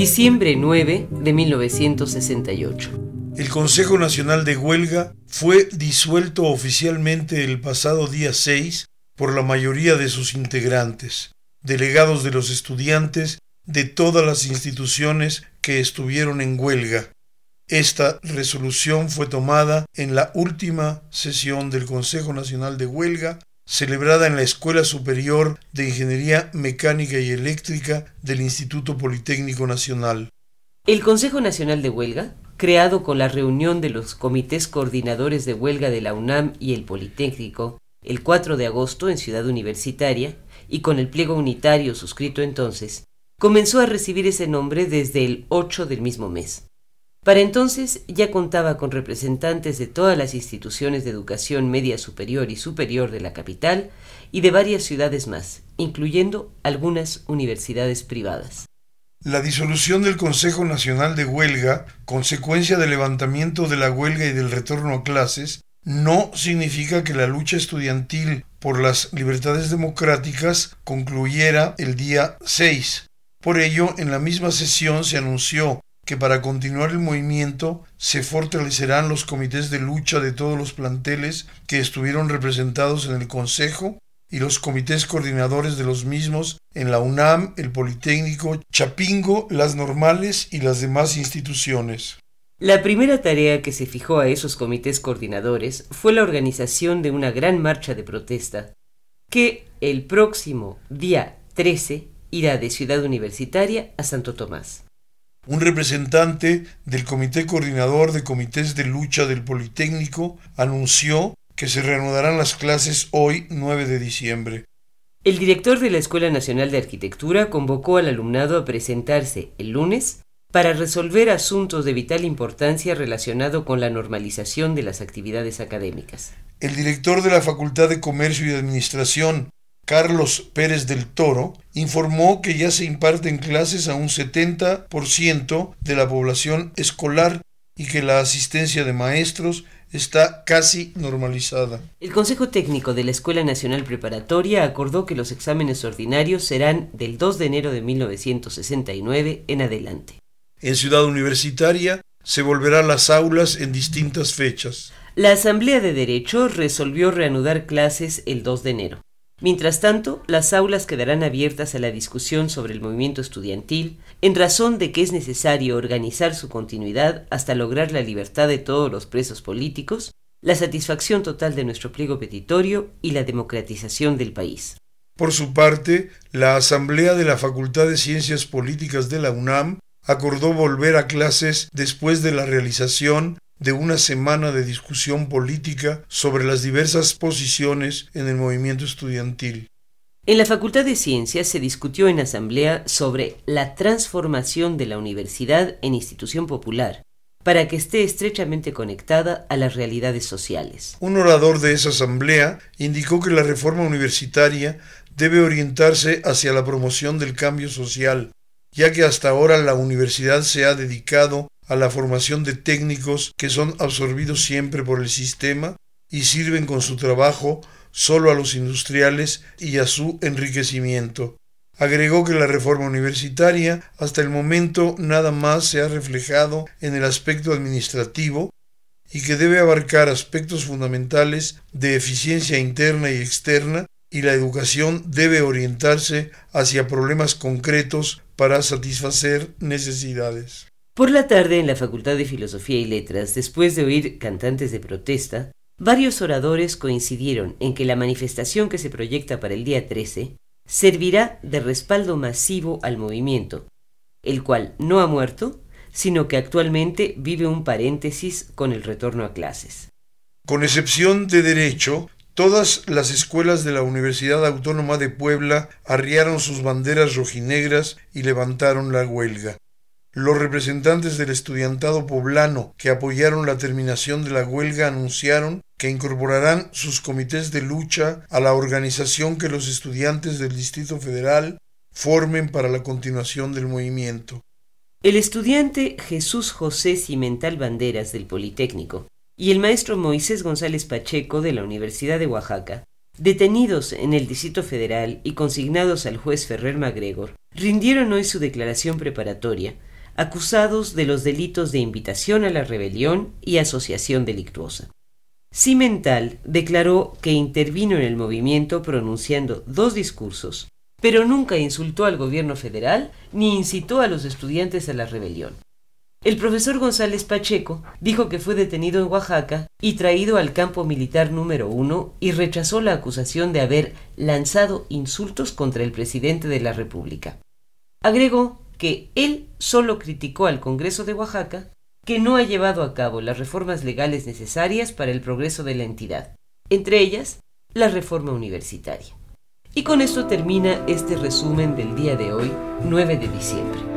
Diciembre 9 de 1968. El Consejo Nacional de Huelga fue disuelto oficialmente el pasado día 6 por la mayoría de sus integrantes, delegados de los estudiantes de todas las instituciones que estuvieron en huelga. Esta resolución fue tomada en la última sesión del Consejo Nacional de Huelga celebrada en la Escuela Superior de Ingeniería Mecánica y Eléctrica del Instituto Politécnico Nacional. El Consejo Nacional de Huelga, creado con la reunión de los comités coordinadores de huelga de la UNAM y el Politécnico, el 4 de agosto en Ciudad Universitaria, y con el pliego unitario suscrito entonces, comenzó a recibir ese nombre desde el 8 del mismo mes. Para entonces ya contaba con representantes de todas las instituciones de educación media superior y superior de la capital y de varias ciudades más, incluyendo algunas universidades privadas. La disolución del Consejo Nacional de Huelga, consecuencia del levantamiento de la huelga y del retorno a clases, no significa que la lucha estudiantil por las libertades democráticas concluyera el día 6. Por ello, en la misma sesión se anunció que para continuar el movimiento se fortalecerán los comités de lucha de todos los planteles que estuvieron representados en el Consejo y los comités coordinadores de los mismos en la UNAM, el Politécnico, Chapingo, las normales y las demás instituciones. La primera tarea que se fijó a esos comités coordinadores fue la organización de una gran marcha de protesta, que el próximo día 13 irá de Ciudad Universitaria a Santo Tomás un representante del Comité Coordinador de Comités de Lucha del Politécnico anunció que se reanudarán las clases hoy 9 de diciembre. El director de la Escuela Nacional de Arquitectura convocó al alumnado a presentarse el lunes para resolver asuntos de vital importancia relacionado con la normalización de las actividades académicas. El director de la Facultad de Comercio y Administración Carlos Pérez del Toro, informó que ya se imparten clases a un 70% de la población escolar y que la asistencia de maestros está casi normalizada. El Consejo Técnico de la Escuela Nacional Preparatoria acordó que los exámenes ordinarios serán del 2 de enero de 1969 en adelante. En Ciudad Universitaria se volverán las aulas en distintas fechas. La Asamblea de Derecho resolvió reanudar clases el 2 de enero. Mientras tanto, las aulas quedarán abiertas a la discusión sobre el movimiento estudiantil en razón de que es necesario organizar su continuidad hasta lograr la libertad de todos los presos políticos, la satisfacción total de nuestro pliego petitorio y la democratización del país. Por su parte, la Asamblea de la Facultad de Ciencias Políticas de la UNAM acordó volver a clases después de la realización de una semana de discusión política sobre las diversas posiciones en el movimiento estudiantil. En la Facultad de Ciencias se discutió en asamblea sobre la transformación de la universidad en institución popular para que esté estrechamente conectada a las realidades sociales. Un orador de esa asamblea indicó que la reforma universitaria debe orientarse hacia la promoción del cambio social, ya que hasta ahora la universidad se ha dedicado a la formación de técnicos que son absorbidos siempre por el sistema y sirven con su trabajo solo a los industriales y a su enriquecimiento. Agregó que la reforma universitaria hasta el momento nada más se ha reflejado en el aspecto administrativo y que debe abarcar aspectos fundamentales de eficiencia interna y externa y la educación debe orientarse hacia problemas concretos para satisfacer necesidades. Por la tarde, en la Facultad de Filosofía y Letras, después de oír cantantes de protesta, varios oradores coincidieron en que la manifestación que se proyecta para el día 13 servirá de respaldo masivo al movimiento, el cual no ha muerto, sino que actualmente vive un paréntesis con el retorno a clases. Con excepción de derecho, todas las escuelas de la Universidad Autónoma de Puebla arriaron sus banderas rojinegras y levantaron la huelga. Los representantes del estudiantado poblano que apoyaron la terminación de la huelga anunciaron que incorporarán sus comités de lucha a la organización que los estudiantes del Distrito Federal formen para la continuación del movimiento. El estudiante Jesús José Cimental Banderas del Politécnico y el maestro Moisés González Pacheco de la Universidad de Oaxaca, detenidos en el Distrito Federal y consignados al juez Ferrer MacGregor, rindieron hoy su declaración preparatoria acusados de los delitos de invitación a la rebelión y asociación delictuosa. Cimental declaró que intervino en el movimiento pronunciando dos discursos, pero nunca insultó al gobierno federal ni incitó a los estudiantes a la rebelión. El profesor González Pacheco dijo que fue detenido en Oaxaca y traído al campo militar número uno y rechazó la acusación de haber lanzado insultos contra el presidente de la República. Agregó que él solo criticó al Congreso de Oaxaca que no ha llevado a cabo las reformas legales necesarias para el progreso de la entidad, entre ellas la reforma universitaria. Y con esto termina este resumen del día de hoy, 9 de diciembre.